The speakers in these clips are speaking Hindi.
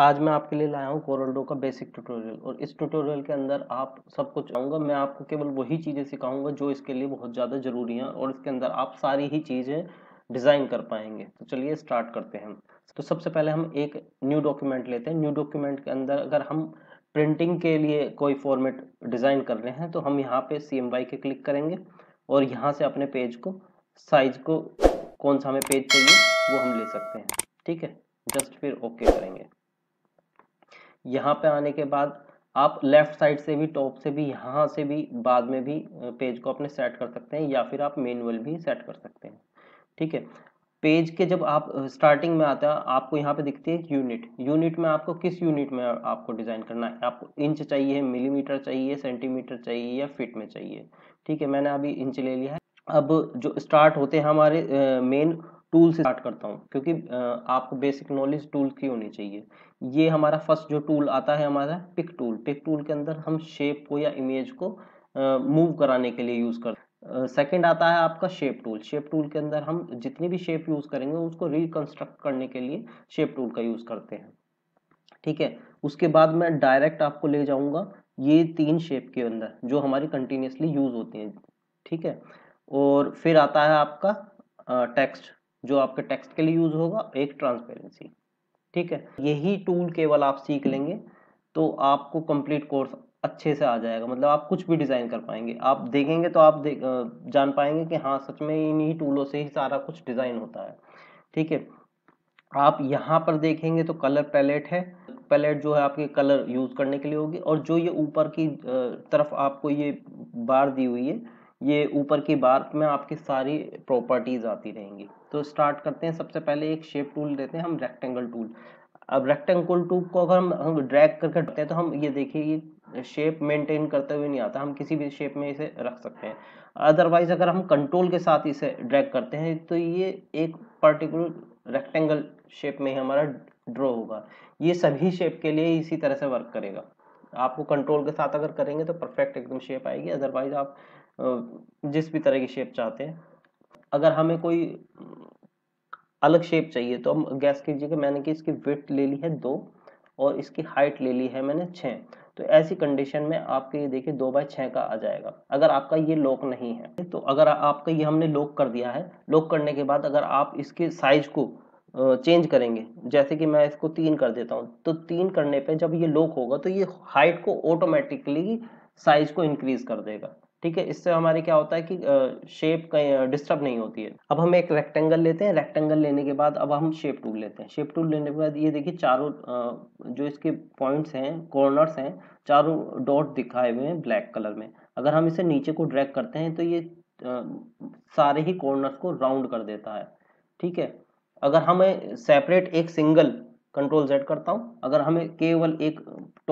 आज मैं आपके लिए लाया हूँ कोरलडो का बेसिक ट्यूटोरियल और इस ट्यूटोरियल के अंदर आप सब कुछ आऊँगा मैं आपको केवल वही चीज़ें सिखाऊंगा जो इसके लिए बहुत ज़्यादा ज़रूरी हैं और इसके अंदर आप सारी ही चीज़ें डिज़ाइन कर पाएंगे तो चलिए स्टार्ट करते हैं तो सबसे पहले हम एक न्यू डॉक्यूमेंट लेते हैं न्यू डॉक्यूमेंट के अंदर अगर हम प्रिंटिंग के लिए कोई फॉर्मेट डिज़ाइन कर रहे हैं तो हम यहाँ पर सी के क्लिक करेंगे और यहाँ से अपने पेज को साइज को कौन सा हमें पेज चाहिए वो हम ले सकते हैं ठीक है जस्ट फिर ओके okay करेंगे यहाँ पे आने के बाद आप लेफ्ट साइड से भी टॉप से भी यहाँ से भी बाद में भी पेज को अपने सेट कर सकते हैं या फिर आप मेनुअल भी सेट कर सकते हैं ठीक है पेज के जब आप स्टार्टिंग में आता है आपको यहाँ पे दिखती है यूनिट यूनिट में आपको किस यूनिट में आपको डिज़ाइन करना है आपको इंच चाहिए मिलीमीटर चाहिए सेंटीमीटर चाहिए या फिट में चाहिए ठीक है मैंने अभी इंच ले लिया है अब जो स्टार्ट होते हैं हमारे मेन टूल से स्टार्ट करता हूँ क्योंकि आपको बेसिक नॉलेज टूल की होनी चाहिए ये हमारा फर्स्ट जो टूल आता है हमारा पिक टूल पिक टूल के अंदर हम शेप को या इमेज को मूव कराने के लिए यूज़ करते सेकेंड आता है आपका शेप टूल शेप टूल के अंदर हम जितनी भी शेप यूज़ करेंगे उसको रिकन्स्ट्रक्ट करने के लिए शेप टूल का यूज़ करते हैं ठीक है उसके बाद मैं डायरेक्ट आपको ले जाऊंगा ये तीन शेप के अंदर जो हमारी कंटिन्यूसली यूज़ होती हैं ठीक है और फिर आता है आपका टेक्स्ट जो आपके टेक्स्ट के लिए यूज होगा एक ट्रांसपेरेंसी ठीक है यही टूल केवल आप सीख लेंगे तो आपको कंप्लीट कोर्स अच्छे से आ जाएगा मतलब आप कुछ भी डिज़ाइन कर पाएंगे आप देखेंगे तो आप देख जान पाएंगे कि हाँ सच में इन्हीं टूलों से ही सारा कुछ डिज़ाइन होता है ठीक है आप यहाँ पर देखेंगे तो कलर पैलेट है पैलेट जो है आपके कलर यूज़ करने के लिए होगी और जो ये ऊपर की तरफ आपको ये बार दी हुई है ये ऊपर की बार में आपकी सारी प्रॉपर्टीज़ आती रहेंगी तो स्टार्ट करते हैं सबसे पहले एक शेप टूल देते हैं हम रेक्टेंगल टूल अब रेक्टेंगल टूल को अगर हम हम ड्रैग करके करते हैं तो हम ये देखिए ये शेप मेंटेन करते हुए नहीं आता हम किसी भी शेप में इसे रख सकते हैं अदरवाइज अगर हम कंट्रोल के साथ इसे ड्रैग करते हैं तो ये एक पर्टिकुलर रेक्टेंगल शेप में ही हमारा ड्रॉ होगा ये सभी शेप के लिए इसी तरह से वर्क करेगा आपको कंट्रोल के साथ अगर करेंगे तो परफेक्ट एकदम शेप आएगी अदरवाइज आप जिस भी तरह की शेप चाहते हैं अगर हमें कोई अलग शेप चाहिए तो हम गैस कीजिएगा मैंने कि इसकी विथ ले ली है दो और इसकी हाइट ले ली है मैंने छः तो ऐसी कंडीशन में आपके ये देखिए दो बाय छः का आ जाएगा अगर आपका ये लॉक नहीं है तो अगर आपका ये हमने लॉक कर दिया है लॉक करने के बाद अगर आप इसके साइज को चेंज करेंगे जैसे कि मैं इसको तीन कर देता हूँ तो तीन करने पे जब ये लॉक होगा तो ये हाइट को ऑटोमेटिकली साइज को इंक्रीज कर देगा ठीक है इससे हमारे क्या होता है कि शेप कहीं डिस्टर्ब नहीं होती है अब हम एक रेक्टेंगल लेते हैं रेक्टेंगल लेने के बाद अब हम शेप टूल लेते हैं शेप टूल लेने के बाद ये देखिए चारों जो इसके पॉइंट्स हैं कॉर्नर्स हैं चारों डॉट दिखाए हुए हैं ब्लैक कलर में अगर हम इसे नीचे को ड्रैग करते हैं तो ये सारे ही कॉर्नर्स को राउंड कर देता है ठीक है अगर हमें सेपरेट एक सिंगल कंट्रोल जेड करता हूँ अगर हमें केवल एक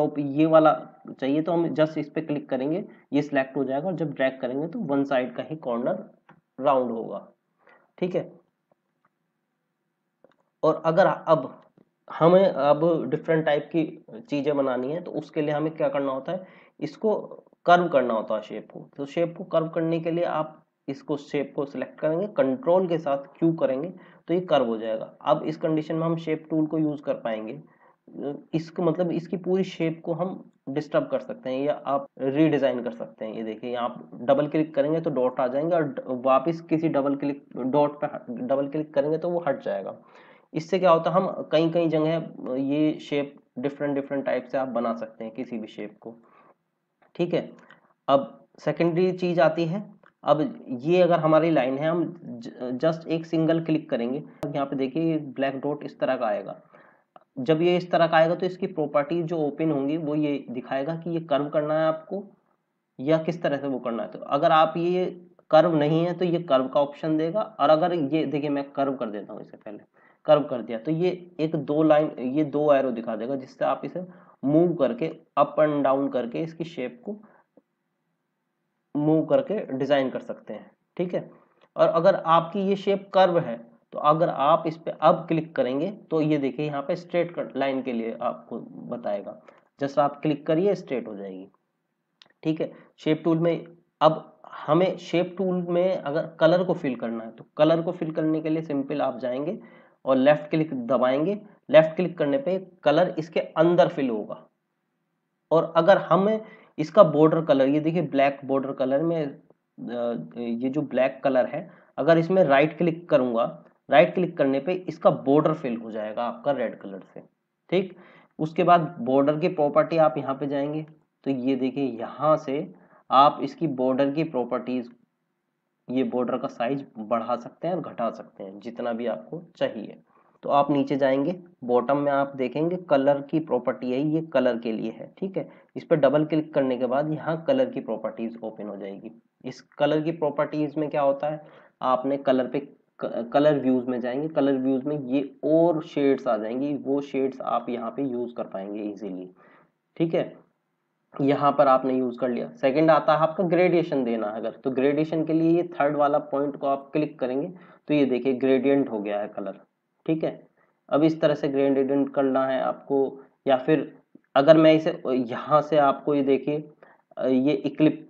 टॉप तो ये वाला चाहिए तो हम जस्ट इस पर क्लिक करेंगे ये सिलेक्ट हो जाएगा और जब ड्रैग करेंगे तो वन साइड का ही कॉर्नर राउंड होगा ठीक है और अगर अब हमें अब डिफरेंट टाइप की चीज़ें बनानी है तो उसके लिए हमें क्या करना होता है इसको कर्व करना होता है शेप को तो शेप को कर्व करने के लिए आप इसको शेप को सिलेक्ट करेंगे कंट्रोल के साथ क्यू करेंगे तो ये कर्व हो जाएगा अब इस कंडीशन में हम शेप टूल को यूज़ कर पाएंगे इसको मतलब इसकी पूरी शेप को हम डिस्टर्ब कर सकते हैं या आप रीडिज़ाइन कर सकते हैं ये देखिए यहाँ आप डबल क्लिक करेंगे तो डॉट आ जाएंगे और वापस किसी डबल क्लिक डॉट पर डबल क्लिक करेंगे तो वो हट जाएगा इससे क्या होता है हम कई कई जगह ये शेप डिफरेंट डिफरेंट टाइप से आप बना सकते हैं किसी भी शेप को ठीक है अब सेकेंडरी चीज़ आती है अब ये अगर हमारी लाइन है हम जस्ट एक सिंगल क्लिक करेंगे यहाँ पे देखिए ब्लैक डॉट इस तरह का आएगा जब ये इस तरह का आएगा तो इसकी प्रॉपर्टीज जो ओपन होंगी वो ये दिखाएगा कि ये कर्व करना है आपको या किस तरह से वो करना है तो अगर आप ये कर्व नहीं है तो ये कर्व का ऑप्शन देगा और अगर ये देखिए मैं कर्व कर देता हूँ इससे पहले कर्व कर दिया तो ये एक दो लाइन ये दो एरो दिखा देगा जिससे आप इसे मूव करके अप एंड डाउन करके इसकी शेप को मूव करके डिज़ाइन कर सकते हैं ठीक है और अगर आपकी ये शेप कर्व है तो अगर आप इस पर अब क्लिक करेंगे तो ये देखिए यहाँ पे स्ट्रेट लाइन के लिए आपको बताएगा जस्ट आप क्लिक करिए स्ट्रेट हो जाएगी ठीक है शेप टूल में अब हमें शेप टूल में अगर कलर को फिल करना है तो कलर को फिल करने के लिए सिंपल आप जाएंगे और लेफ्ट क्लिक दबाएंगे लेफ्ट क्लिक करने पे कलर इसके अंदर फिल होगा और अगर हमें इसका बॉर्डर कलर ये देखिए ब्लैक बॉर्डर कलर में ये जो ब्लैक कलर है अगर इसमें राइट क्लिक करूंगा राइट क्लिक करने पे इसका बॉर्डर फिल हो जाएगा आपका रेड कलर से ठीक उसके बाद बॉर्डर की प्रॉपर्टी आप यहाँ पे जाएंगे तो ये देखिए यहाँ से आप इसकी बॉर्डर की प्रॉपर्टीज ये बॉर्डर का साइज बढ़ा सकते हैं और घटा सकते हैं जितना भी आपको चाहिए तो आप नीचे जाएंगे बॉटम में आप देखेंगे कलर की प्रॉपर्टी है ये कलर के लिए है ठीक है इस पर डबल क्लिक करने के बाद यहाँ कलर की प्रॉपर्टीज ओपन हो जाएगी इस कलर की प्रॉपर्टीज में क्या होता है आपने कलर पे कलर व्यूज में जाएंगे कलर व्यूज में ये और शेड्स आ जाएंगी वो शेड्स आप यहाँ पे यूज कर पाएंगे इजीली ठीक है यहाँ पर आपने यूज कर लिया सेकंड आता है आपका ग्रेडिएशन देना है अगर तो ग्रेडिएशन के लिए ये थर्ड वाला पॉइंट को आप क्लिक करेंगे तो ये देखिए ग्रेडियंट हो गया है कलर ठीक है अब इस तरह से ग्रेडियंट करना है आपको या फिर अगर मैं इसे यहाँ से आपको ये देखिए ये इक्लिप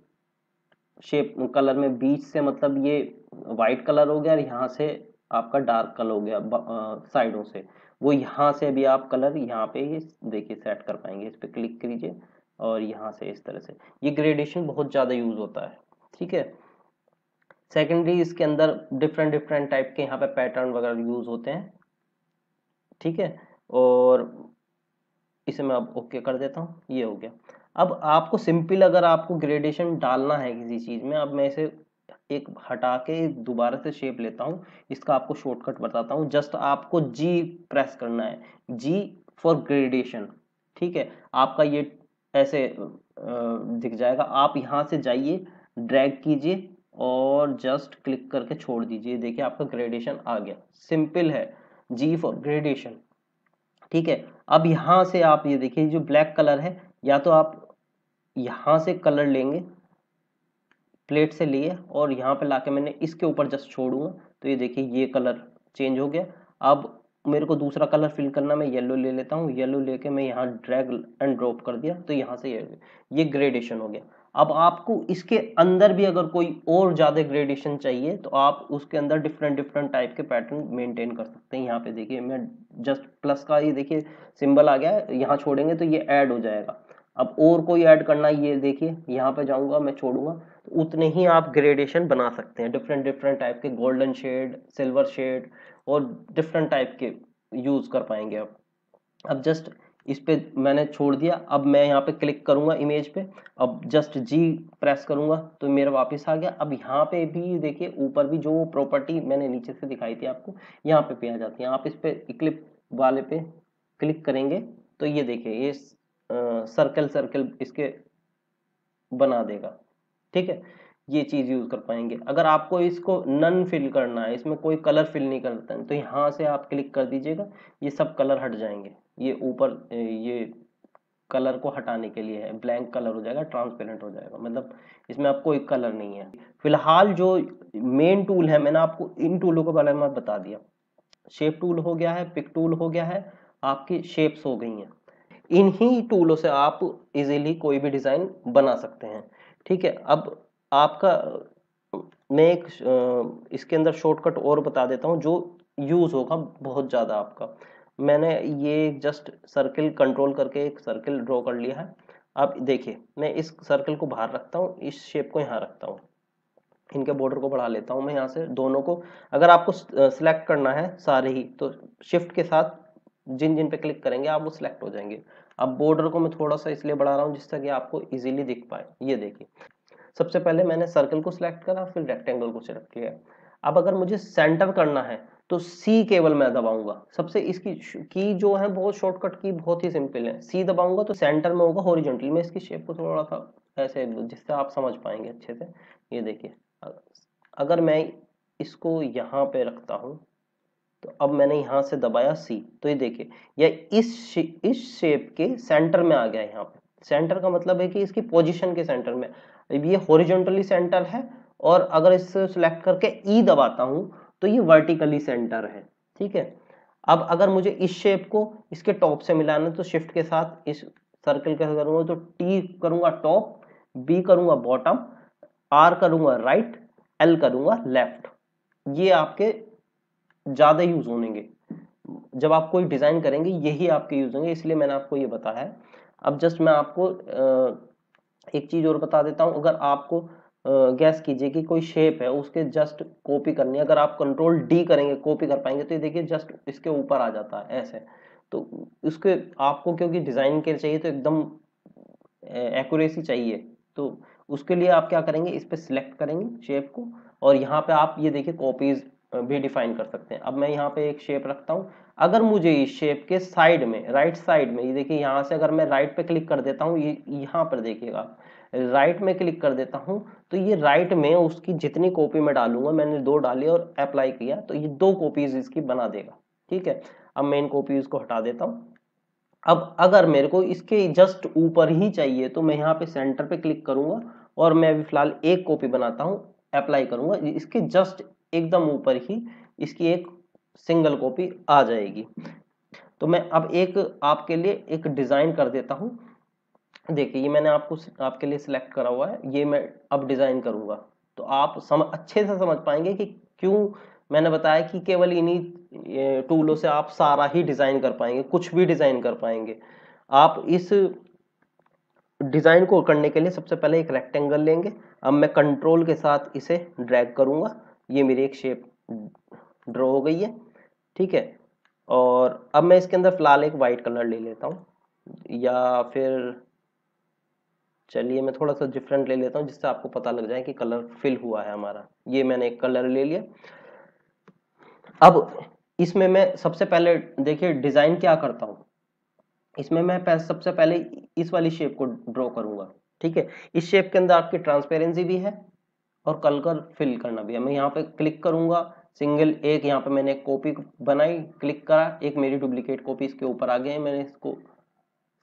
शेप कलर में बीच से मतलब ये वाइट कलर हो गया और यहाँ से आपका डार्क कलर हो गया साइडों से वो यहाँ से भी आप कलर यहाँ पे ये देखिए सेट कर पाएंगे इस पर क्लिक कीजिए और यहाँ से इस तरह से ये ग्रेडेशन बहुत ज़्यादा यूज़ होता है ठीक है सेकेंडली इसके अंदर डिफरेंट डिफरेंट टाइप के यहाँ पे पैटर्न वगैरह यूज़ होते हैं ठीक है और इसे मैं अब ओके कर देता हूँ ये हो गया अब आपको सिंपल अगर आपको ग्रेडेशन डालना है किसी चीज़ में अब मैं इसे एक हटा के दोबारा से शेप लेता हूँ इसका आपको शॉर्टकट बताता हूँ जस्ट आपको जी प्रेस करना है जी फॉर ग्रेडेशन ठीक है आपका ये ऐसे दिख जाएगा आप यहाँ से जाइए ड्रैग कीजिए और जस्ट क्लिक करके छोड़ दीजिए देखिए आपका ग्रेडेशन आ गया सिंपल है जी फॉर ग्रेडेशन ठीक है अब यहाँ से आप ये देखिए जो ब्लैक कलर है या तो आप यहाँ से कलर लेंगे प्लेट से लिए और यहाँ पे लाके मैंने इसके ऊपर जस्ट छोड़ूंगा तो ये देखिए ये कलर चेंज हो गया अब मेरे को दूसरा कलर फिल करना मैं येलो ले लेता हूँ येलो लेके मैं यहाँ ड्रैग एंड ड्रॉप कर दिया तो यहाँ से ये ये ग्रेडेशन हो गया अब आपको इसके अंदर भी अगर कोई और ज़्यादा ग्रेडेशन चाहिए तो आप उसके अंदर डिफरेंट डिफरेंट टाइप के पैटर्न मेंटेन कर सकते हैं यहाँ पे देखिए मैं जस्ट प्लस का ये देखिए सिंबल आ गया है यहाँ छोड़ेंगे तो ये ऐड हो जाएगा अब और कोई ऐड करना ये देखिए यहाँ पे जाऊँगा मैं छोड़ूंगा तो उतने ही आप ग्रेडेशन बना सकते हैं डिफरेंट डिफरेंट टाइप के गोल्डन शेड सिल्वर शेड और डिफरेंट टाइप के यूज़ कर पाएंगे आप अब जस्ट इस पर मैंने छोड़ दिया अब मैं यहाँ पे क्लिक करूँगा इमेज पे अब जस्ट जी प्रेस करूँगा तो मेरा वापस आ गया अब यहाँ पे भी देखिए ऊपर भी जो प्रॉपर्टी मैंने नीचे से दिखाई थी आपको यहाँ पे भी आ जाती है आप इस पर क्लिप वाले पे क्लिक करेंगे तो ये देखिए ये सर्कल सर्कल इसके बना देगा ठीक है ये चीज़ यूज़ कर पाएंगे अगर आपको इसको नन फिल करना है इसमें कोई कलर फिल नहीं करता है तो यहाँ से आप क्लिक कर दीजिएगा ये सब कलर हट जाएंगे ये ऊपर ये कलर को हटाने के लिए है ब्लैंक कलर हो जाएगा ट्रांसपेरेंट हो जाएगा मतलब इसमें आप कोई कलर नहीं है फिलहाल जो मेन टूल है मैंने आपको इन टूलों के बारे में बता दिया शेप टूल हो गया है पिक टूल हो गया है आपकी शेप्स हो गई हैं इन्हीं टूलों से आप इजीली कोई भी डिज़ाइन बना सकते हैं ठीक है अब आपका मैं एक इसके अंदर शॉर्टकट और बता देता हूँ जो यूज़ होगा बहुत ज़्यादा आपका मैंने ये जस्ट सर्किल कंट्रोल करके एक सर्किल ड्रॉ कर लिया है आप देखिए मैं इस सर्कल को बाहर रखता हूँ इस शेप को यहाँ रखता हूँ इनके बॉर्डर को बढ़ा लेता हूँ मैं यहाँ से दोनों को अगर आपको सिलेक्ट करना है सारे ही तो शिफ्ट के साथ जिन जिन पे क्लिक करेंगे आप वो सिलेक्ट हो जाएंगे अब बॉर्डर को मैं थोड़ा सा इसलिए बढ़ा रहा हूँ जिससे कि आपको इजीली दिख पाए ये देखिए सबसे पहले मैंने सर्कल को सिलेक्ट करा फिर रेक्टेंगल को सिलेक्ट किया अब अगर मुझे सेंटर करना है तो सी केवल मैं दबाऊंगा सबसे इसकी की जो है बहुत शॉर्टकट की बहुत ही सिंपल है सी दबाऊंगा तो सेंटर में होगा हॉरिजॉन्टल में इसकी शेप को थोड़ा सा ऐसे जिससे आप समझ पाएंगे अच्छे से ये देखिए अगर मैं इसको यहाँ पे रखता हूँ तो अब मैंने यहाँ से दबाया सी तो ये देखिए ये इस शे, इस शेप के सेंटर में आ गया यहाँ पे सेंटर का मतलब है कि इसकी पोजीशन के सेंटर में ये हॉरिजॉन्टली सेंटर है और अगर इससे सिलेक्ट करके ई e दबाता हूँ तो ये वर्टिकली सेंटर है ठीक है अब अगर मुझे इस शेप को इसके टॉप से मिलाना तो शिफ्ट के साथ इस सर्कल के साथ करूँगा तो टी करूँगा टॉप बी करूँगा बॉटम आर करूँगा राइट एल करूँगा लेफ्ट ये आपके ज़्यादा यूज होंगे जब आप कोई डिज़ाइन करेंगे यही आपके यूज होंगे इसलिए मैंने आपको ये बताया है अब जस्ट मैं आपको एक चीज़ और बता देता हूँ अगर आपको गैस कीजिए कि कोई शेप है उसके जस्ट कॉपी करनी है अगर आप कंट्रोल डी करेंगे कॉपी कर पाएंगे तो ये देखिए जस्ट इसके ऊपर आ जाता है ऐसे तो उसके आपको क्योंकि डिज़ाइन के चाहिए तो एकदम एक्यूरेसी चाहिए तो उसके लिए आप क्या करेंगे इस पर सिलेक्ट करेंगे शेप को और यहाँ पे आप ये देखिए कॉपीज भी डिफाइन कर सकते हैं अब मैं यहाँ पे एक शेप रखता हूँ अगर मुझे इस शेप के साइड में राइट साइड में ये देखिए यहाँ से अगर मैं राइट पे क्लिक कर देता हूँ ये यहाँ पर देखिएगा राइट में क्लिक कर देता हूँ तो ये राइट में उसकी जितनी कॉपी में डालूंगा मैंने दो डाली और अप्लाई किया तो ये दो कॉपीज इसकी बना देगा ठीक है अब मैं इन कॉपी उसको हटा देता हूँ अब अगर मेरे को इसके जस्ट ऊपर ही चाहिए तो मैं यहाँ पे सेंटर पे क्लिक करूंगा और मैं अभी फिलहाल एक कॉपी बनाता हूँ अप्लाई करूंगा इसके जस्ट एकदम ऊपर ही इसकी एक सिंगल कॉपी आ जाएगी तो मैं अब एक आपके लिए एक डिज़ाइन कर देता हूँ देखिए ये मैंने आपको आपके लिए सिलेक्ट करा हुआ है ये मैं अब डिज़ाइन करूँगा तो आप समझ अच्छे से समझ पाएंगे कि क्यों मैंने बताया कि केवल इन्हीं टूलों से आप सारा ही डिज़ाइन कर पाएंगे कुछ भी डिज़ाइन कर पाएंगे आप इस डिज़ाइन को करने के लिए सबसे पहले एक रेक्टेंगल लेंगे अब मैं कंट्रोल के साथ इसे ड्रैग करूँगा ये मेरी एक शेप ड्रॉ हो गई है ठीक है और अब मैं इसके अंदर फ़िलहाल एक वाइट कलर ले लेता हूँ या फिर चलिए मैं थोड़ा सा डिफरेंट ले लेता हूँ जिससे आपको पता लग जाए कि कलर फिल हुआ है हमारा ये मैंने एक कलर ले लिया अब इसमें मैं सबसे पहले देखिए डिज़ाइन क्या करता हूँ इसमें मैं सबसे पहले इस वाली शेप को ड्रॉ करूँगा ठीक है इस शेप के अंदर आपकी ट्रांसपेरेंसी भी है और कल कर फिल करना भी है मैं यहाँ पे क्लिक करूंगा सिंगल एक यहाँ पे मैंने एक कॉपी बनाई क्लिक करा एक मेरी डुप्लीकेट कॉपी इसके ऊपर आ गई मैंने इसको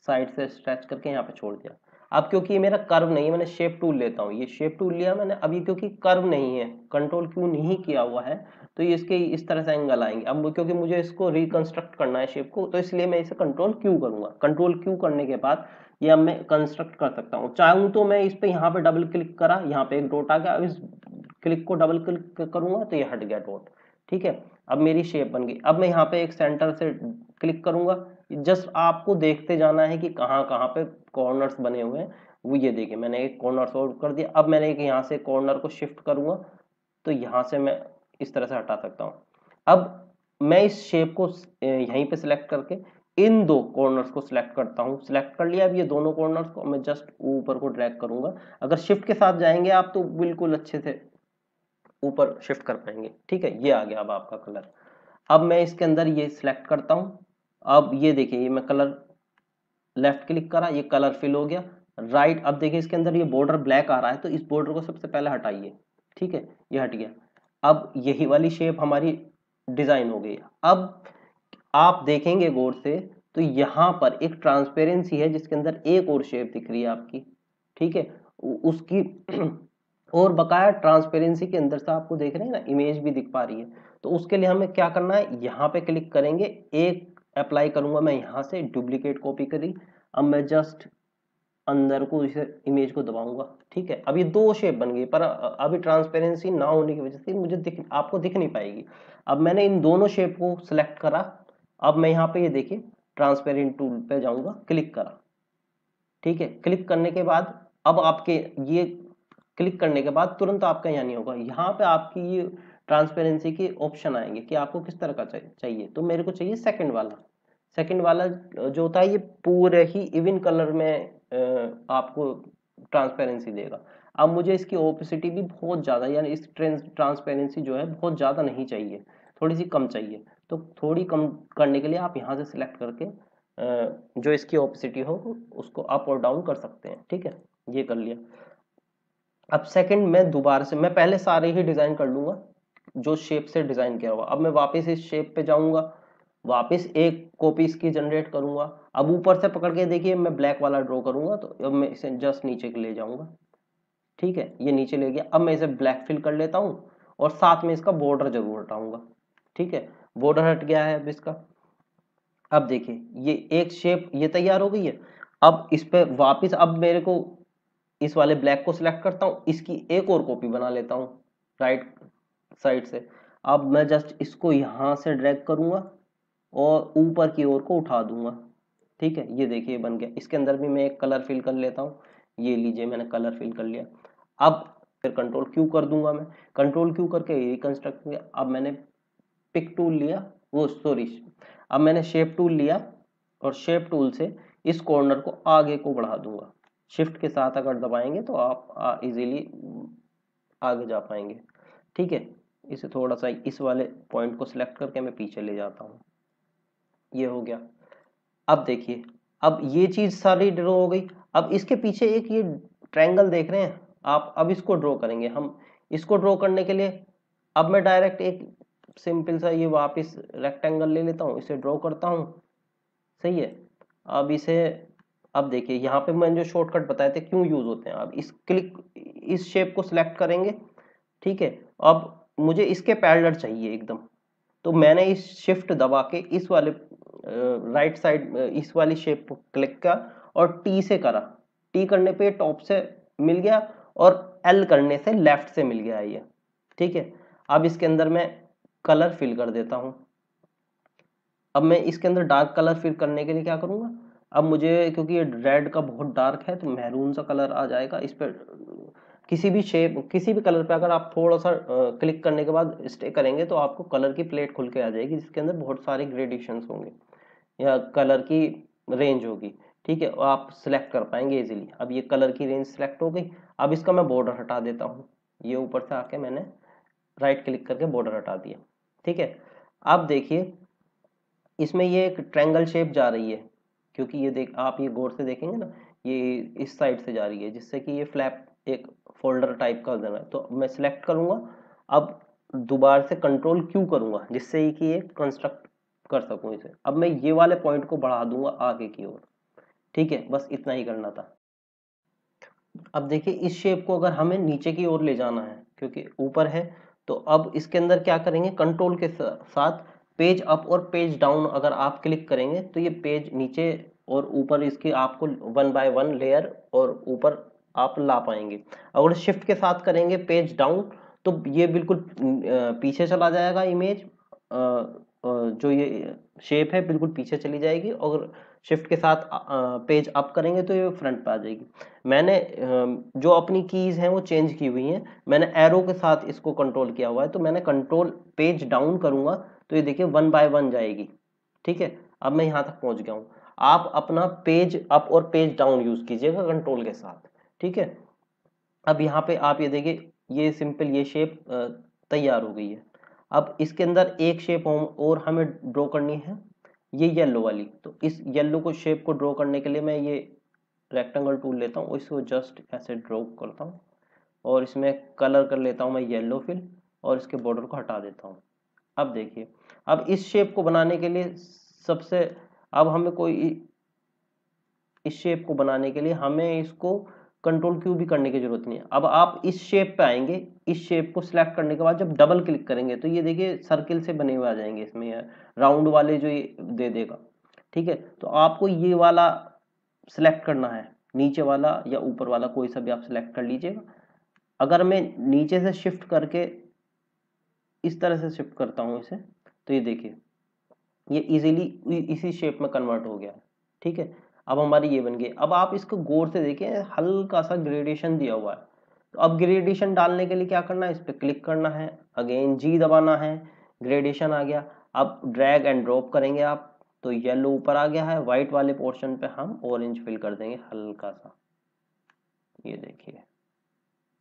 साइड से स्ट्रेच करके यहाँ पे छोड़ दिया अब क्योंकि ये मेरा कर्व नहीं है मैंने शेप टूल लेता हूँ ये शेप टूल लिया मैंने अभी क्योंकि कर्व नहीं है कंट्रोल क्यों नहीं किया हुआ है तो ये इसके इस तरह से एंगल आएंगे अब क्योंकि मुझे इसको रिकंस्ट्रक्ट करना है शेप को तो इसलिए मैं इसे कंट्रोल क्यों करूंगा कंट्रोल क्यों करने के बाद ये अब मैं कंस्ट्रक्ट कर सकता हूँ चाहूँ तो मैं इस पर यहाँ पे डबल क्लिक करा यहाँ पे एक डॉट आ गया अब इस क्लिक को डबल क्लिक करूंगा तो ये हट गया डॉट ठीक है अब मेरी शेप बन गई अब मैं यहाँ पे एक सेंटर से क्लिक करूंगा जस्ट आपको देखते जाना है कि कहाँ कहाँ पे कॉर्नर्स बने हुए हैं वो ये देखिए मैंने एक कॉर्नर सॉल्व कर दिया अब मैंने एक यहाँ से कॉर्नर को शिफ्ट करूंगा तो यहाँ से मैं इस तरह से हटा सकता हूँ अब मैं इस शेप को यहीं पे सिलेक्ट करके इन दो कॉर्नर्स को सिलेक्ट करता हूँ सिलेक्ट कर लिया अब ये दोनों कॉर्नर्स को मैं जस्ट ऊपर को ड्रैग करूंगा अगर शिफ्ट के साथ जाएंगे आप तो बिल्कुल अच्छे से ऊपर शिफ्ट कर पाएंगे ठीक है ये आ गया अब आपका कलर अब मैं इसके अंदर ये सिलेक्ट करता हूँ अब ये देखिए ये मैं कलर लेफ्ट क्लिक करा ये कलर फिल हो गया राइट right, अब देखिए इसके अंदर ये बॉर्डर ब्लैक आ रहा है तो इस बॉर्डर को सबसे पहले हटाइए ठीक है ये हट गया अब यही वाली शेप हमारी डिज़ाइन हो गई अब आप देखेंगे गौर से तो यहाँ पर एक ट्रांसपेरेंसी है जिसके अंदर एक और शेप दिख रही है आपकी ठीक है उसकी और बकाया ट्रांसपेरेंसी के अंदर से आपको देख रहे हैं ना इमेज भी दिख पा रही है तो उसके लिए हमें क्या करना है यहाँ पे क्लिक करेंगे एक अप्लाई करूंगा मैं यहाँ से डुप्लीकेट कॉपी करी अब मैं जस्ट अंदर को इसे इमेज को दबाऊंगा ठीक है अभी दो शेप बन गई पर अभी ट्रांसपेरेंसी ना होने की वजह से मुझे दिख आपको दिख नहीं पाएगी अब मैंने इन दोनों शेप को सिलेक्ट करा अब मैं यहाँ पे ये देखिए ट्रांसपेरेंट टूल पे जाऊँगा क्लिक करा ठीक है क्लिक करने के बाद अब आपके ये क्लिक करने के बाद तुरंत आपका यहाँ नहीं होगा यहाँ पे आपकी ये ट्रांसपेरेंसी के ऑप्शन आएंगे कि आपको किस तरह का चाहिए तो मेरे को चाहिए सेकंड वाला सेकंड वाला जो होता है ये पूरे ही इविन कलर में आपको ट्रांसपेरेंसी देगा अब मुझे इसकी ओपिसिटी भी बहुत ज़्यादा यानी इस ट्रेंस ट्रांसपेरेंसी जो है बहुत ज़्यादा नहीं चाहिए थोड़ी सी कम चाहिए तो थोड़ी कम करने के लिए आप यहाँ से सिलेक्ट करके जो इसकी ओपसिटी हो उसको अप और डाउन कर सकते हैं ठीक है ये कर लिया अब सेकंड मैं दोबारा से मैं पहले सारे ही डिज़ाइन कर लूँगा जो शेप से डिज़ाइन किया हुआ अब मैं वापस इस शेप पे जाऊँगा वापस एक कॉपी इसकी जनरेट करूँगा अब ऊपर से पकड़ के देखिए मैं ब्लैक वाला ड्रॉ करूँगा तो अब मैं इसे जस्ट नीचे ले जाऊँगा ठीक है ये नीचे ले गया अब मैं इसे ब्लैक फिल कर लेता हूँ और साथ में इसका बॉर्डर जरूर हटाऊँगा ठीक है बॉर्डर हट गया है अब इसका अब देखिए ये एक शेप ये तैयार हो गई है अब इस पर वापस अब मेरे को इस वाले ब्लैक को सिलेक्ट करता हूँ इसकी एक और कॉपी बना लेता हूँ राइट साइड से अब मैं जस्ट इसको यहाँ से ड्रैग करूँगा और ऊपर की ओर को उठा दूंगा ठीक है ये देखिए बन गया इसके अंदर भी मैं एक कलर फिल कर लेता हूँ ये लीजिए मैंने कलर फिल कर लिया अब फिर कंट्रोल क्यू कर दूंगा मैं कंट्रोल क्यू करके रिकन्स्ट्रक्ट किया अब मैंने पिक टूल लिया वो सॉरी अब मैंने शेप टूल लिया और शेप टूल से इस कॉर्नर को आगे को बढ़ा दूंगा शिफ्ट के साथ अगर दबाएंगे तो आप इजीली आगे जा पाएंगे ठीक है इसे थोड़ा सा इस वाले पॉइंट को सिलेक्ट करके मैं पीछे ले जाता हूँ ये हो गया अब देखिए अब ये चीज़ सारी ड्रॉ हो गई अब इसके पीछे एक ये ट्रायंगल देख रहे हैं आप अब इसको ड्रॉ करेंगे हम इसको ड्रॉ करने के लिए अब मैं डायरेक्ट एक सिंपल सा ये वापस रेक्टेंगल ले लेता हूँ इसे ड्रॉ करता हूँ सही है अब इसे अब देखिए यहाँ पे मैंने जो शॉर्टकट बताए थे क्यों यूज होते हैं अब इस क्लिक इस शेप को सिलेक्ट करेंगे ठीक है अब मुझे इसके पैरलर चाहिए एकदम तो मैंने इस शिफ्ट दबा के इस वाले राइट साइड इस वाली शेप को क्लिक किया और टी से करा टी करने पे टॉप से मिल गया और एल करने से लेफ्ट से मिल गया ये ठीक है अब इसके अंदर मैं कलर फिल कर देता हूँ अब मैं इसके अंदर डार्क कलर फिल करने के लिए क्या करूँगा अब मुझे क्योंकि ये रेड का बहुत डार्क है तो महरून सा कलर आ जाएगा इस पर किसी भी शेप किसी भी कलर पे अगर आप थोड़ा सा क्लिक करने के बाद स्टे करेंगे तो आपको कलर की प्लेट खुल के आ जाएगी जिसके अंदर बहुत सारे ग्रेडिशंस होंगे या कलर की रेंज होगी ठीक है आप सिलेक्ट कर पाएंगे इजीली अब ये कलर की रेंज सिलेक्ट हो गई अब इसका मैं बॉर्डर हटा देता हूँ ये ऊपर से आके मैंने राइट क्लिक करके बॉर्डर हटा दिया ठीक है अब देखिए इसमें ये एक ट्रैंगल शेप जा रही है क्योंकि ये देख आप ये गौर से देखेंगे ना ये इस साइड से जा रही है जिससे कि ये फ्लैप एक फोल्डर टाइप का देना है तो मैं सिलेक्ट करूँगा अब दोबारा से कंट्रोल क्यू करूँगा जिससे कि ये कंस्ट्रक्ट कर सकूँ इसे अब मैं ये वाले पॉइंट को बढ़ा दूंगा आगे की ओर ठीक है बस इतना ही करना था अब देखिए इस शेप को अगर हमें नीचे की ओर ले जाना है क्योंकि ऊपर है तो अब इसके अंदर क्या करेंगे कंट्रोल के साथ पेज अप और पेज डाउन अगर आप क्लिक करेंगे तो ये पेज नीचे और ऊपर इसकी आपको वन बाय वन लेयर और ऊपर आप ला पाएंगे अगर शिफ्ट के साथ करेंगे पेज डाउन तो ये बिल्कुल पीछे चला जाएगा इमेज जो ये शेप है बिल्कुल पीछे चली जाएगी और शिफ्ट के साथ पेज अप करेंगे तो ये फ्रंट पे आ जाएगी मैंने जो अपनी कीज़ हैं वो चेंज की हुई हैं मैंने एरो के साथ इसको कंट्रोल किया हुआ है तो मैंने कंट्रोल पेज डाउन करूँगा तो ये देखिए वन बाय वन जाएगी ठीक है अब मैं यहाँ तक पहुँच गया हूँ आप अपना पेज अप और पेज डाउन यूज़ कीजिएगा कंट्रोल के साथ ठीक है अब यहाँ पे आप ये देखिए ये सिंपल ये शेप तैयार हो गई है अब इसके अंदर एक शेप और हमें ड्रॉ करनी है ये येलो वाली तो इस येलो को शेप को ड्रॉ करने के लिए मैं ये रेक्टेंगल टूल लेता हूँ इसको जस्ट ऐसे ड्रॉ करता हूँ और इसमें कलर कर लेता हूँ मैं येलो फिल और इसके बॉर्डर को हटा देता हूँ अब देखिए अब इस शेप को बनाने के लिए सबसे अब हमें कोई इस शेप को बनाने के लिए हमें इसको कंट्रोल क्यू भी करने की जरूरत नहीं है अब आप इस शेप पे आएंगे इस शेप को सिलेक्ट करने के बाद जब डबल क्लिक करेंगे तो ये देखिए सर्किल से बने हुए आ जाएंगे इसमें राउंड वाले जो ये दे देगा ठीक है तो आपको ये वाला सिलेक्ट करना है नीचे वाला या ऊपर वाला कोई सा भी आप सिलेक्ट कर लीजिएगा अगर मैं नीचे से शिफ्ट करके इस तरह से शिफ्ट करता हूँ इसे तो ये देखिए ये इजीली इसी शेप में कन्वर्ट हो गया है ठीक है अब हमारी ये बन गई अब आप इसको गौर से देखें हल्का सा ग्रेडेशन दिया हुआ है तो अब ग्रेडेशन डालने के लिए क्या करना है इस पर क्लिक करना है अगेन जी दबाना है ग्रेडेशन आ गया अब ड्रैग एंड ड्रॉप करेंगे आप तो येलो ऊपर आ गया है वाइट वाले पोर्शन पे हम ऑरेंज फिल कर देंगे हल्का सा ये देखिए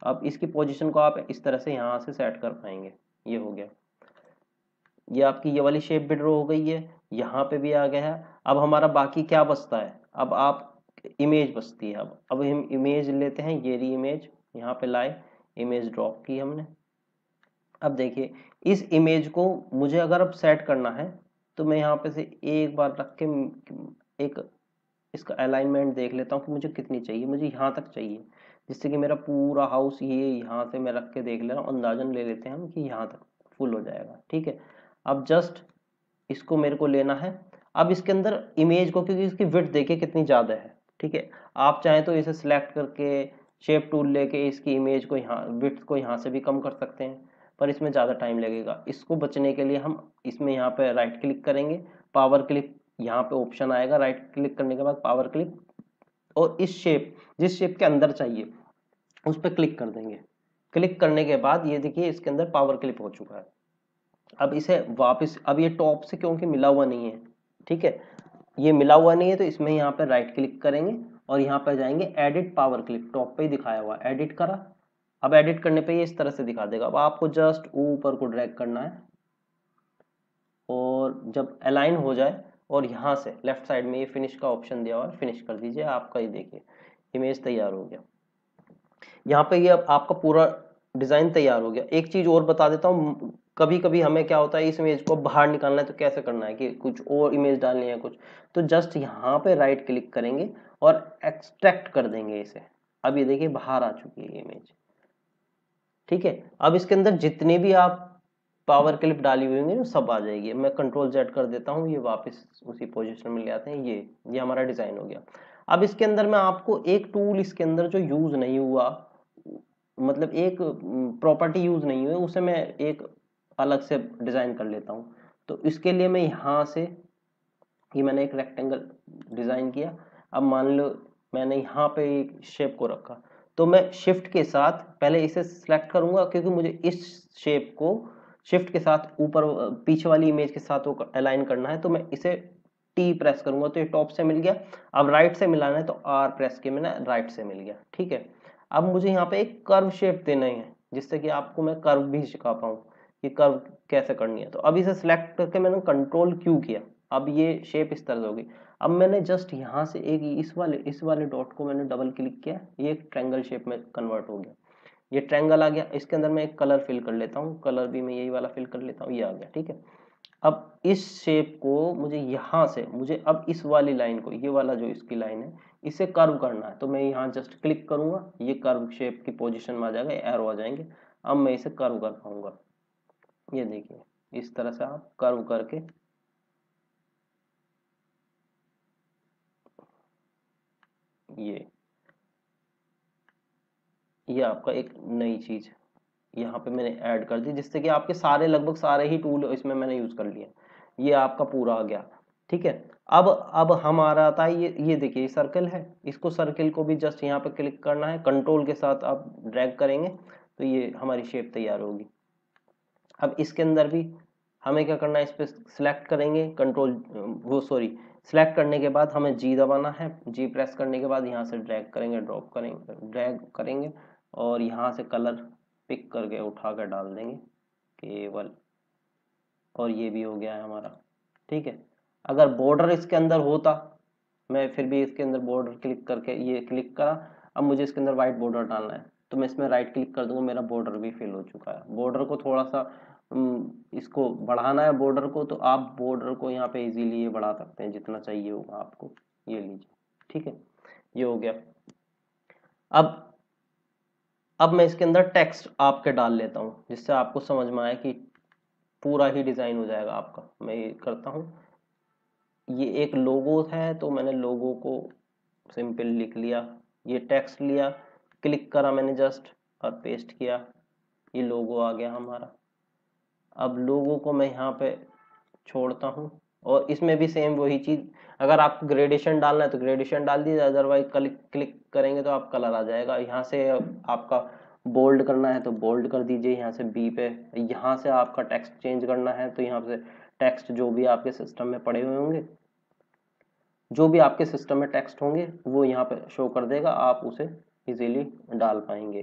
अब इसकी पोजीशन को आप इस तरह से यहाँ से सेट कर पाएंगे ये हो गया ये आपकी ये वाली शेप भी ड्रॉ हो गई है यहाँ पे भी आ गया है अब हमारा बाकी क्या बचता है अब आप इमेज बसती है अब अब हम इमेज लेते हैं ये री इमेज यहाँ पे लाए इमेज ड्रॉप की हमने अब देखिए इस इमेज को मुझे अगर अब सेट करना है तो मैं यहाँ पे से एक बार रख के एक इसका अलाइनमेंट देख लेता हूँ कि मुझे कितनी चाहिए मुझे यहाँ तक चाहिए जिससे कि मेरा पूरा हाउस ये यहाँ से मैं रख के देख ले रहा हूँ अंदाजन ले लेते हैं हम कि यहाँ तक फुल हो जाएगा ठीक है अब जस्ट इसको मेरे को लेना है अब इसके अंदर इमेज को क्योंकि इसकी विथ देखिए कितनी ज़्यादा है ठीक है आप चाहें तो इसे सिलेक्ट करके शेप टूल लेके इसकी इमेज को यहाँ विथ को यहाँ से भी कम कर सकते हैं पर इसमें ज़्यादा टाइम लगेगा इसको बचने के लिए हम इसमें यहाँ पर राइट क्लिक करेंगे पावर क्लिक यहाँ पर ऑप्शन आएगा राइट क्लिक करने के बाद पावर क्लिक और इस शेप जिस शेप के अंदर चाहिए उस पर क्लिक कर देंगे क्लिक करने के बाद ये देखिए इसके अंदर पावर क्लिप हो चुका है अब इसे वापस अब ये टॉप से क्योंकि मिला हुआ नहीं है ठीक है ये मिला हुआ नहीं है तो इसमें यहाँ पर राइट क्लिक करेंगे और यहाँ पर जाएंगे एडिट पावर क्लिप टॉप पे ही दिखाया हुआ एडिट करा अब एडिट करने पे ये इस तरह से दिखा देगा अब आपको जस्ट ऊपर को ड्रैग करना है और जब अलाइन हो जाए और यहाँ से लेफ्ट साइड में ये फिनिश का ऑप्शन दिया हुआ है फिनिश कर दीजिए आपका ये देखिए इमेज तैयार हो गया यहाँ पे ये आपका पूरा डिज़ाइन तैयार हो गया एक चीज़ और बता देता हूँ कभी कभी हमें क्या होता है इस इमेज को बाहर निकालना है तो कैसे करना है कि कुछ और इमेज डालनी है कुछ तो जस्ट यहाँ पे राइट क्लिक करेंगे और एक्सट्रैक्ट कर देंगे इसे अब ये देखिए बाहर आ चुकी है इमेज ठीक है अब इसके अंदर जितने भी आप पावर क्लिप डाली हुई होंगी सब आ जाएगी मैं कंट्रोल जेड कर देता हूँ ये वापस उसी पोजिशन में ले आते हैं ये ये हमारा डिज़ाइन हो गया अब इसके अंदर मैं आपको एक टूल इसके अंदर जो यूज़ नहीं हुआ मतलब एक प्रॉपर्टी mm, यूज़ नहीं हुई उसे मैं एक अलग से डिज़ाइन कर लेता हूँ तो इसके लिए मैं यहाँ से ये मैंने एक रेक्टेंगल डिज़ाइन किया अब मान लो मैंने यहाँ पे एक शेप को रखा तो मैं शिफ्ट के साथ पहले इसे सिलेक्ट करूँगा क्योंकि मुझे इस शेप को शिफ्ट के साथ ऊपर पीछे वाली इमेज के साथ वो अलाइन करना है तो मैं इसे टी प्रेस करूँगा तो ये टॉप से मिल गया अब राइट से मिलाना है तो आर प्रेस के मैंने राइट से मिल गया ठीक है अब मुझे यहाँ पे एक कर्व शेप देना है जिससे कि आपको मैं कर्व भी सिखा पाऊँ कि कर्व कैसे करनी है तो अब इसे सिलेक्ट करके मैंने कंट्रोल क्यू किया अब ये शेप इस तरह से होगी अब मैंने जस्ट यहाँ से एक इस वाले इस वाले डॉट को मैंने डबल क्लिक किया ये एक ट्रैंगल शेप में कन्वर्ट हो गया ये ट्रैंगल आ गया इसके अंदर मैं एक कलर फिल कर लेता हूँ कलर भी मैं यही वाला फिल कर लेता हूँ ये आ गया ठीक है अब इस शेप को मुझे यहाँ से मुझे अब इस वाली लाइन को ये वाला जो इसकी लाइन है इसे कर्व करना है तो मैं यहाँ जस्ट क्लिक करूँगा ये कर्व शेप की पोजिशन में आ जाएगा एरो आ जाएंगे अब मैं इसे कर्व कर पाऊँगा ये देखिए इस तरह से आप कर्व करके ये ये आपका एक नई चीज यहाँ पे मैंने ऐड कर दी जिससे कि आपके सारे लगभग सारे ही टूल इसमें मैंने यूज कर लिए ये आपका पूरा आ गया ठीक है अब अब हमारा आता है ये ये देखिए ये सर्कल है इसको सर्कल को भी जस्ट यहाँ पे क्लिक करना है कंट्रोल के साथ आप ड्रैग करेंगे तो ये हमारी शेप तैयार होगी अब इसके अंदर भी हमें क्या करना है इस पर सिलेक्ट करेंगे कंट्रोल वो सॉरी सिलेक्ट करने के बाद हमें जी दबाना है जी प्रेस करने के बाद यहाँ से ड्रैग करेंगे ड्रॉप करेंगे ड्रैग करेंगे और यहाँ से कलर पिक करके उठा कर डाल देंगे केवल और ये भी हो गया है हमारा ठीक है अगर बॉर्डर इसके अंदर होता मैं फिर भी इसके अंदर बॉर्डर क्लिक करके ये क्लिक करा अब मुझे इसके अंदर वाइट बॉर्डर डालना है तो मैं इसमें राइट क्लिक कर दूंगा मेरा बॉर्डर भी फिल हो चुका है बॉर्डर को थोड़ा सा इसको बढ़ाना है बॉर्डर को तो आप बॉर्डर को यहाँ पे इजीली ये बढ़ा सकते हैं जितना चाहिए होगा आपको ये लीजिए ठीक है ये हो गया अब अब मैं इसके अंदर टेक्स्ट आपके डाल लेता हूँ जिससे आपको समझ में आए कि पूरा ही डिज़ाइन हो जाएगा आपका मैं ये करता हूँ ये एक लोगो है तो मैंने लोगो को सिंपल लिख लिया ये टेक्स्ट लिया क्लिक करा मैंने जस्ट और पेस्ट किया ये लोगो आ गया हमारा अब लोगो को मैं यहाँ पे छोड़ता हूँ और इसमें भी सेम वही चीज़ अगर आप ग्रेडेशन डालना है तो ग्रेडेशन डाल दीजिए अदरवाइज क्लिक क्लिक करेंगे तो आप कलर आ जाएगा यहाँ से आपका बोल्ड करना है तो बोल्ड कर दीजिए यहाँ से बी पे यहाँ से आपका टेक्स्ट चेंज करना है तो यहाँ से टेक्स्ट जो भी आपके सिस्टम में पड़े हुए होंगे जो भी आपके सिस्टम में टेक्स्ट होंगे वो यहाँ पे शो कर देगा आप उसे इजीली डाल पाएंगे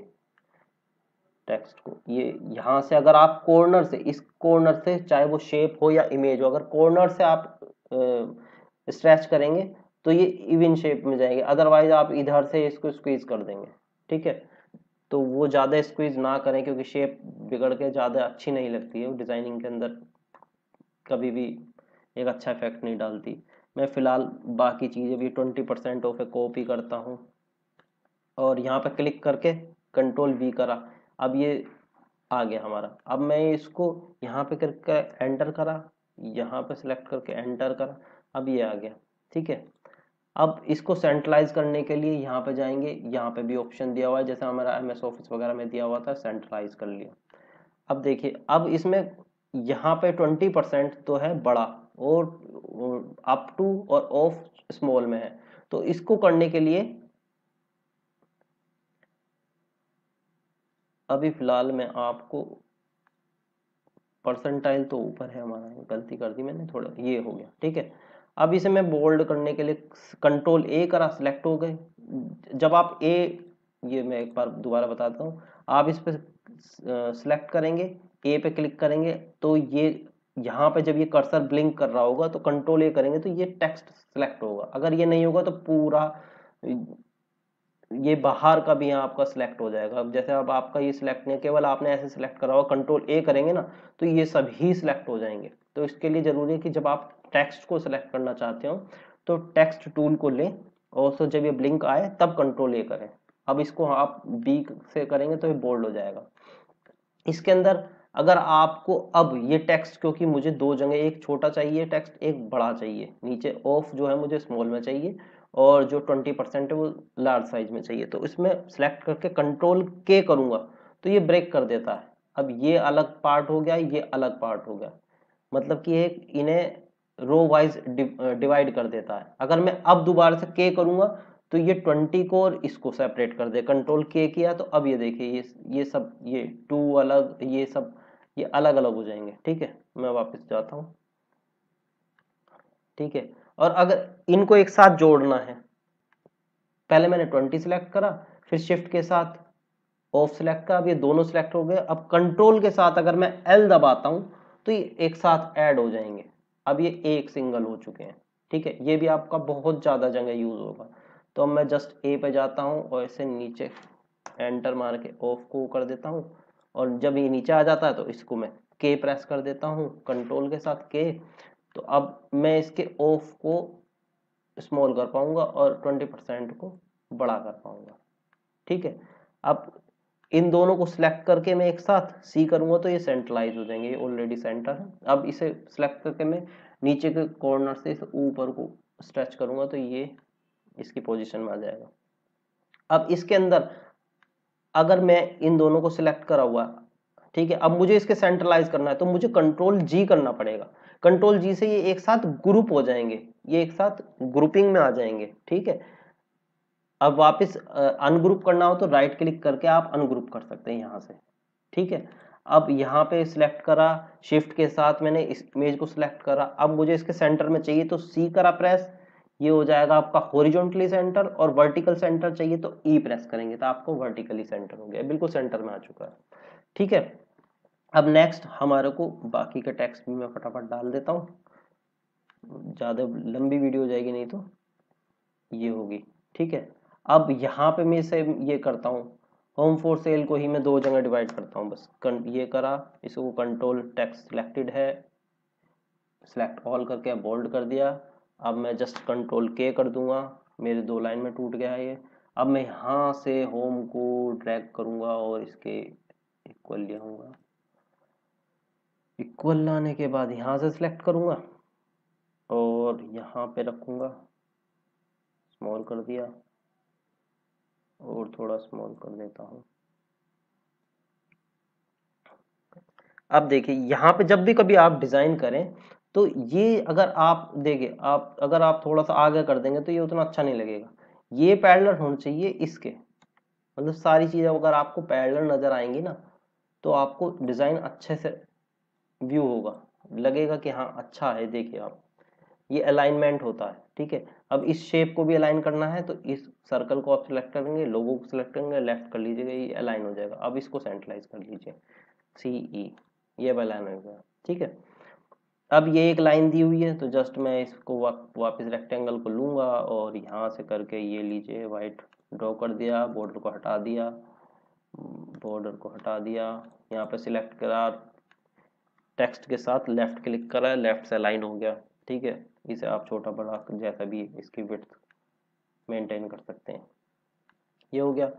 टेक्स्ट को ये यहाँ से अगर आप कॉर्नर से इस कॉर्नर से चाहे वो शेप हो या इमेज हो अगर कॉर्नर से आप स्ट्रेच करेंगे तो ये इवन शेप में जाएंगे अदरवाइज आप इधर से इसको स्क्वीज कर देंगे ठीक है तो वो ज़्यादा स्क्वीज ना करें क्योंकि शेप बिगड़ के ज़्यादा अच्छी नहीं लगती है डिज़ाइनिंग के अंदर कभी भी एक अच्छा इफेक्ट नहीं डालती मैं फ़िलहाल बाकी चीज़ें भी twenty percent off A copy करता हूँ और यहाँ पर क्लिक करके कंट्रोल वी करा अब ये आ गया हमारा अब मैं इसको यहाँ पे करके एंटर करा यहाँ पे सिलेक्ट करके एंटर करा अब ये आ गया ठीक है अब इसको सेंट्रलाइज करने के लिए यहाँ पे जाएंगे यहाँ पे भी ऑप्शन दिया हुआ है जैसे हमारा एम एस ऑफिस वगैरह में दिया हुआ था सेंट्रलाइज कर लिया अब देखिए अब इसमें यहाँ पे ट्वेंटी परसेंट तो है बड़ा और अप टू और ऑफ स्मॉल में है तो इसको करने के लिए अभी फिलहाल मैं आपको परसेंटाइल तो ऊपर है हमारा गलती कर दी मैंने थोड़ा ये हो गया ठीक है अब इसे मैं बोल्ड करने के लिए कंट्रोल ए करा सिलेक्ट हो गए जब आप ए ये मैं एक बार दोबारा बताता हूँ आप इस पर सिलेक्ट करेंगे ए पे क्लिक करेंगे तो ये यहाँ पे जब ये कर्सर ब्लिंक कर रहा होगा तो कंट्रोल ए करेंगे तो ये टेक्स्ट सिलेक्ट होगा अगर ये नहीं होगा तो पूरा ये बाहर का भी यहाँ आपका सिलेक्ट हो जाएगा अब जैसे अब आपका ये सिलेक्ट नहीं केवल आपने ऐसे सिलेक्ट करा हुआ कंट्रोल ए करेंगे ना तो ये सभी सिलेक्ट हो जाएंगे तो इसके लिए ज़रूरी है कि जब आप टेक्स्ट को सिलेक्ट करना चाहते हो तो टेक्स्ट टूल को लें और उसको जब ये ब्लिंक आए तब कंट्रोल ए करें अब इसको आप बी से करेंगे तो ये बोल्ड हो जाएगा इसके अंदर अगर आपको अब ये टेक्स्ट क्योंकि मुझे दो जगह एक छोटा चाहिए टेक्स्ट एक बड़ा चाहिए नीचे ऑफ जो है मुझे स्मॉल में चाहिए और जो ट्वेंटी परसेंट है वो लार्ज साइज में चाहिए तो इसमें सेलेक्ट करके कंट्रोल के करूँगा तो ये ब्रेक कर देता है अब ये अलग पार्ट हो गया ये अलग पार्ट हो गया मतलब कि एक इन्हें रो वाइज डिवाइड कर देता है अगर मैं अब दोबारा से के करूँगा तो ये ट्वेंटी को और इसको सेपरेट कर दे कंट्रोल के किया तो अब ये देखिए ये ये सब ये टू अलग ये सब ये अलग अलग हो जाएंगे ठीक है मैं वापस जाता हूँ ठीक है और अगर इनको एक साथ जोड़ना है पहले मैंने ट्वेंटी सिलेक्ट करा फिर शिफ्ट के साथ ऑफ सिलेक्ट का अब ये दोनों सिलेक्ट हो गए अब कंट्रोल के साथ अगर मैं एल दबाता हूँ तो ये एक साथ ऐड हो जाएंगे अब ये एक सिंगल हो चुके हैं ठीक है ये भी आपका बहुत ज़्यादा जगह यूज़ होगा तो अब मैं जस्ट ए पे जाता हूँ और इसे नीचे एंटर मार के ऑफ को कर देता हूँ और जब ये नीचे आ जाता है तो इसको मैं के प्रेस कर देता हूँ कंट्रोल के साथ के तो अब मैं इसके ऑफ को स्मॉल कर पाऊंगा और ट्वेंटी परसेंट को बड़ा कर पाऊंगा ठीक है अब इन दोनों को सिलेक्ट करके मैं एक साथ सी करूंगा तो ये सेंट्रलाइज हो जाएंगे ये ऑलरेडी सेंटर है अब इसे सिलेक्ट करके मैं नीचे के कॉर्नर से इसे ऊपर को स्ट्रेच करूंगा तो ये इसकी पोजीशन में आ जाएगा अब इसके अंदर अगर मैं इन दोनों को सिलेक्ट करा हुआ ठीक है अब मुझे इसके सेंट्रलाइज करना है तो मुझे कंट्रोल जी करना पड़ेगा कंट्रोल जी से ये एक साथ ग्रुप हो जाएंगे ये एक साथ ग्रुपिंग में आ जाएंगे ठीक है अब वापस अनग्रुप करना हो तो राइट क्लिक करके आप अनग्रुप कर सकते हैं यहाँ से ठीक है अब यहाँ पे सिलेक्ट करा शिफ्ट के साथ मैंने इस इमेज को सिलेक्ट करा अब मुझे इसके सेंटर में चाहिए तो सी करा प्रेस ये हो जाएगा आपका होरिजोनटली सेंटर और वर्टिकल सेंटर चाहिए तो ई e प्रेस करेंगे तो आपको वर्टिकली सेंटर हो गया बिल्कुल सेंटर में आ चुका है ठीक है अब नेक्स्ट हमारे को बाकी का टैक्स भी मैं फटाफट डाल देता हूँ ज़्यादा लंबी वीडियो हो जाएगी नहीं तो ये होगी ठीक है अब यहाँ पे मैं इसे ये करता हूँ होम फोर सेल को ही मैं दो जगह डिवाइड करता हूँ बस कं, ये करा इसको कंट्रोल टैक्स सिलेक्टेड है सिलेक्ट ऑल करके बोल्ड कर दिया अब मैं जस्ट कंट्रोल के कर दूंगा मेरे दो लाइन में टूट गया है ये अब मैं यहाँ से होम को ड्रैग करूँगा और इसके इक्वल लियाऊँगा इक्वल लाने के बाद यहाँ से सिलेक्ट करूँगा और यहाँ पे रखूँगा स्मॉल कर दिया और थोड़ा स्मॉल कर देता हूँ अब देखिए यहाँ पे जब भी कभी आप डिज़ाइन करें तो ये अगर आप देखिए आप अगर आप थोड़ा सा आगे कर देंगे तो ये उतना अच्छा नहीं लगेगा ये पैडलर होना चाहिए इसके मतलब सारी चीज़ें अगर आपको पैडलर नज़र आएंगी ना तो आपको डिज़ाइन अच्छे से व्यू होगा लगेगा कि हाँ अच्छा है देखिए आप ये अलाइनमेंट होता है ठीक है अब इस शेप को भी अलाइन करना है तो इस सर्कल को आप सिलेक्ट करेंगे लोगो को सिलेक्ट करेंगे लेफ्ट कर लीजिएगा ये अलाइन हो जाएगा अब इसको सेंट्रलाइज कर लीजिए सी ई e, ये अब अलाइन हो गया ठीक है अब ये एक लाइन दी हुई है तो जस्ट मैं इसको वा, वापस रेक्टेंगल को लूँगा और यहाँ से करके ये लीजिए वाइट ड्रॉ कर दिया बॉर्डर को हटा दिया बॉर्डर को हटा दिया यहाँ पे सिलेक्ट करा टेक्स्ट के साथ लेफ्ट क्लिक करा है लेफ्ट से अलाइन हो गया ठीक है इसे आप छोटा बड़ा जैसा भी इसकी विथ मेंटेन कर सकते हैं ये हो गया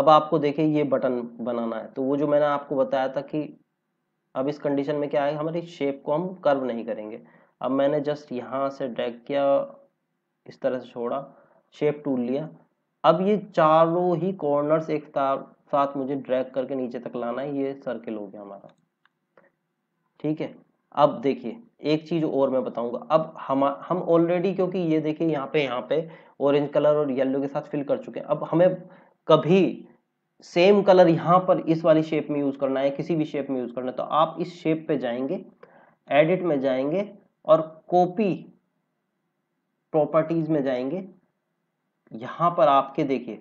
अब आपको देखिए ये बटन बनाना है तो वो जो मैंने आपको बताया था कि अब इस कंडीशन में क्या है हमारी शेप को हम कर्व नहीं करेंगे अब मैंने जस्ट यहाँ से ड्रैग किया इस तरह से छोड़ा शेप टूल लिया अब ये चारों ही कॉर्नर्स एक साथ मुझे ड्रैग करके नीचे तक लाना है ये सर्किल हो गया हमारा ठीक है अब देखिए एक चीज और मैं बताऊंगा अब हम हम ऑलरेडी क्योंकि ये देखिए यहाँ पे यहाँ पे ऑरेंज कलर और येलो के साथ फिल कर चुके हैं अब हमें कभी सेम कलर यहाँ पर इस वाली शेप में यूज करना है किसी भी शेप में यूज करना है तो आप इस शेप पे जाएंगे एडिट में जाएंगे और कॉपी प्रॉपर्टीज में जाएंगे यहाँ पर आपके देखिए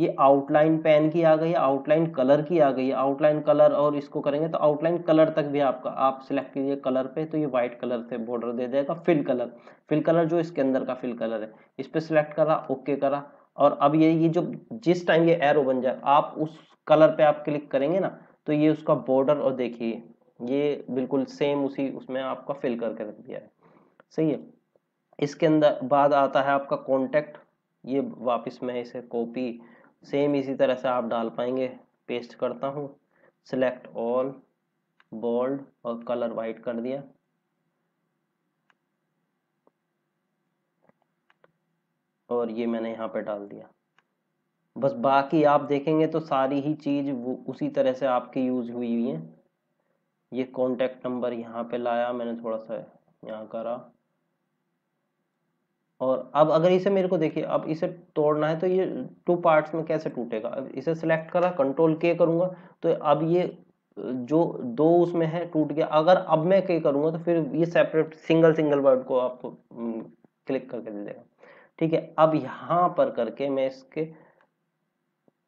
ये आउटलाइन पेन की आ गई आउटलाइन कलर की आ गई आउटलाइन कलर और इसको करेंगे तो आउटलाइन कलर तक भी आपका आप सिलेक्ट कीजिए कलर पे तो ये व्हाइट कलर से बॉर्डर दे देगा फिल कलर फिल कलर जो इसके अंदर का फिल कलर है इस पर सिलेक्ट करा ओके करा और अब ये ये जो जिस टाइम ये एरो बन जाए आप उस कलर पर आप क्लिक करेंगे ना तो ये उसका बॉर्डर और देखिए ये बिल्कुल सेम उसी उसमें आपका फिल करके रख दिया है सही है इसके अंदर बाद आता है आपका कॉन्टैक्ट ये वापस मैं इसे कॉपी सेम इसी तरह से आप डाल पाएंगे पेस्ट करता हूँ सिलेक्ट ऑल बोल्ड और कलर वाइट कर दिया और ये मैंने यहाँ पे डाल दिया बस बाकी आप देखेंगे तो सारी ही चीज़ वो उसी तरह से आपकी यूज हुई हुई है ये कॉन्टेक्ट नंबर यहाँ पे लाया मैंने थोड़ा सा यहाँ करा और अब अगर इसे मेरे को देखिए अब इसे तोड़ना है तो ये टू पार्ट्स में कैसे टूटेगा अब इसे सिलेक्ट करा कंट्रोल के करूँगा तो अब ये जो दो उसमें है टूट गया अगर अब मैं के करूँगा तो फिर ये सेपरेट सिंगल सिंगल वर्ड को आपको क्लिक करके दे देगा ठीक है अब यहाँ पर करके मैं इसके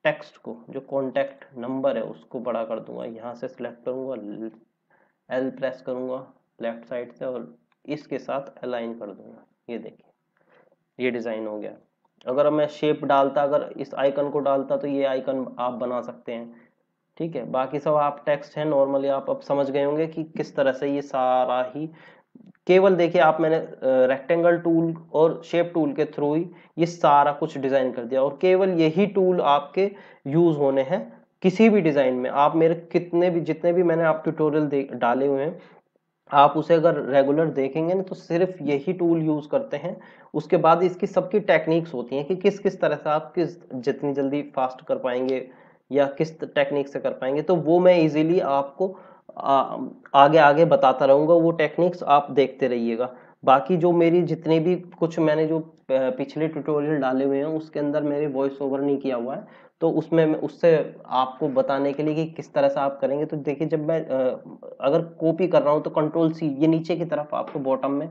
टेक्स्ट को जो कॉन्टैक्ट नंबर है उसको बड़ा कर दूंगा यहाँ से सिलेक्ट करूँगा एल प्रेस करूँगा लेफ्ट साइड से और इसके साथ अलाइन कर दूंगा ये देखिए ये डिज़ाइन हो गया अगर मैं शेप डालता अगर इस आइकन को डालता तो ये आइकन आप बना सकते हैं ठीक है बाकी सब आप टेक्स्ट हैं नॉर्मली आप अब समझ गए होंगे कि किस तरह से ये सारा ही केवल देखिए आप मैंने रेक्टेंगल टूल और शेप टूल के थ्रू ही ये सारा कुछ डिज़ाइन कर दिया और केवल यही टूल आपके यूज़ होने हैं किसी भी डिज़ाइन में आप मेरे कितने भी जितने भी मैंने आप ट्यूटोरियल डाले हुए हैं आप उसे अगर रेगुलर देखेंगे ना तो सिर्फ यही टूल यूज करते हैं उसके बाद इसकी सबकी टेक्निक्स होती हैं कि किस किस तरह से आप किस जितनी जल्दी फास्ट कर पाएंगे या किस टेक्निक से कर पाएंगे तो वो मैं इजीली आपको आ, आगे आगे बताता रहूँगा वो टेक्निक्स आप देखते रहिएगा बाकी जो मेरी जितने भी कुछ मैंने जो पिछले ट्यूटोरियल डाले हुए हैं उसके अंदर मेरे वॉइस ओवर नहीं किया हुआ है तो उसमें उससे आपको बताने के लिए कि किस तरह से आप करेंगे तो देखिए जब मैं अगर कॉपी कर रहा हूँ तो कंट्रोल सी ये नीचे की तरफ आपको बॉटम में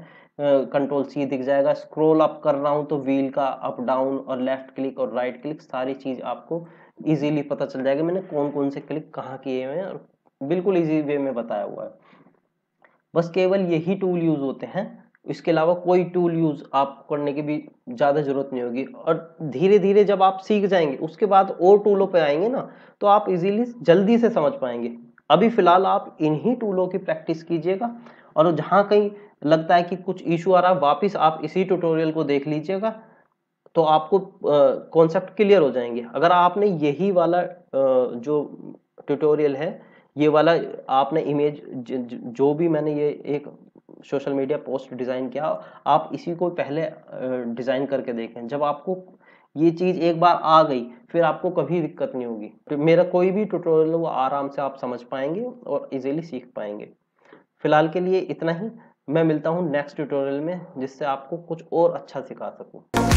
कंट्रोल सी दिख जाएगा स्क्रोल अप कर रहा हूँ तो व्हील का अप डाउन और लेफ्ट क्लिक और राइट क्लिक सारी चीज़ आपको ईजीली पता चल जाएगा मैंने कौन कौन से क्लिक कहाँ किए हुए हैं और बिल्कुल ईजी वे में बताया हुआ है बस केवल यही टूल यूज़ होते हैं इसके अलावा कोई टूल यूज़ आप करने की भी ज़्यादा ज़रूरत नहीं होगी और धीरे धीरे जब आप सीख जाएंगे उसके बाद और टूलों पे आएंगे ना तो आप इजीली जल्दी से समझ पाएंगे अभी फ़िलहाल आप इन्हीं टूलों की प्रैक्टिस कीजिएगा और जहाँ कहीं लगता है कि कुछ इशू आ रहा है वापिस आप इसी ट्यूटोरियल को देख लीजिएगा तो आपको कॉन्सेप्ट क्लियर हो जाएंगे अगर आपने यही वाला आ, जो ट्यूटोरियल है ये वाला आपने इमेज ज, ज, जो भी मैंने ये एक सोशल मीडिया पोस्ट डिज़ाइन किया आप इसी को पहले डिज़ाइन करके देखें जब आपको ये चीज़ एक बार आ गई फिर आपको कभी दिक्कत नहीं होगी तो मेरा कोई भी ट्यूटोरियल वो आराम से आप समझ पाएंगे और इजीली सीख पाएंगे फिलहाल के लिए इतना ही मैं मिलता हूँ नेक्स्ट ट्यूटोरियल में जिससे आपको कुछ और अच्छा सिखा सकूँ